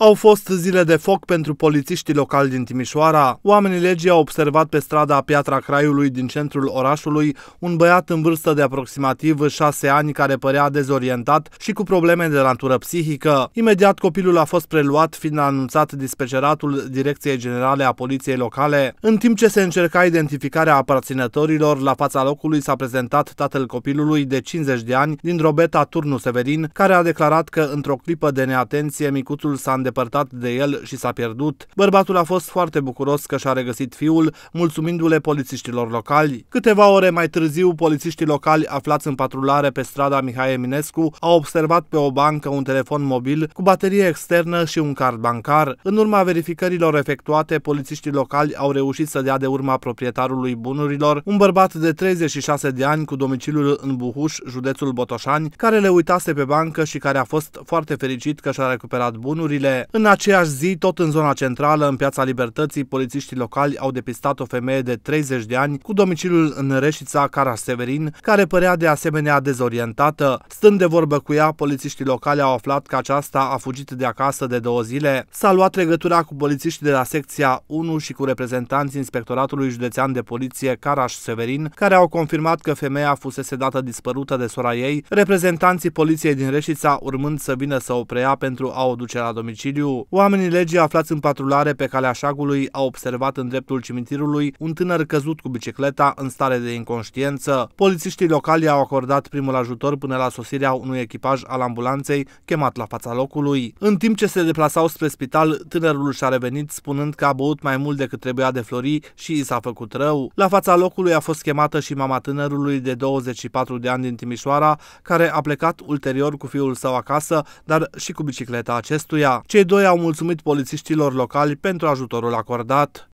Au fost zile de foc pentru polițiștii locali din Timișoara. Oamenii legii au observat pe strada Piatra Craiului din centrul orașului un băiat în vârstă de aproximativ 6 ani care părea dezorientat și cu probleme de natură psihică. Imediat copilul a fost preluat fiind anunțat dispeceratul Direcției Generale a Poliției Locale. În timp ce se încerca identificarea aparținătorilor, la fața locului s-a prezentat tatăl copilului de 50 de ani din Robeta Turnu Severin, care a declarat că într-o clipă de neatenție micuțul s-a îndepărtat de el și s-a pierdut. Bărbatul a fost foarte bucuros că și-a regăsit fiul, mulțumindu-le polițiștilor locali. Câteva ore mai târziu, polițiștii locali aflați în patrulare pe strada Mihai Eminescu au observat pe o bancă un telefon mobil cu baterie externă și un card bancar. În urma verificărilor efectuate, polițiștii locali au reușit să dea de urma proprietarului bunurilor, un bărbat de 36 de ani cu domiciliul în Buhuș, județul Botoșani, care le uitase pe bancă și care a fost foarte fericit că și-a recuperat bunurile. În aceeași zi, tot în zona centrală, în Piața Libertății, polițiștii locali au depistat o femeie de 30 de ani cu domiciliul în Reșița Caraș-Severin, care părea de asemenea dezorientată. Stând de vorbă cu ea, polițiștii locali au aflat că aceasta a fugit de acasă de două zile. S-a luat legătura cu polițiștii de la secția 1 și cu reprezentanții Inspectoratului Județean de Poliție Caraș-Severin, care au confirmat că femeia fusese dată dispărută de sora ei, reprezentanții poliției din Reșița urmând să vină să o preia pentru a o duce la domiciliu domiciliu. Oamenii legii aflați în patrulare pe calea șagului au observat în dreptul cimitirului un tânăr căzut cu bicicleta în stare de inconștiență. Polițiștii locali au acordat primul ajutor până la sosirea unui echipaj al ambulanței chemat la fața locului. În timp ce se deplasau spre spital, tânărul și-a revenit spunând că a băut mai mult decât trebuia de flori și i s-a făcut rău. La fața locului a fost chemată și mama tânărului de 24 de ani din Timișoara, care a plecat ulterior cu fiul său acasă, dar și cu bicicleta acestuia. Cei cei doi au mulțumit polițiștilor locali pentru ajutorul acordat.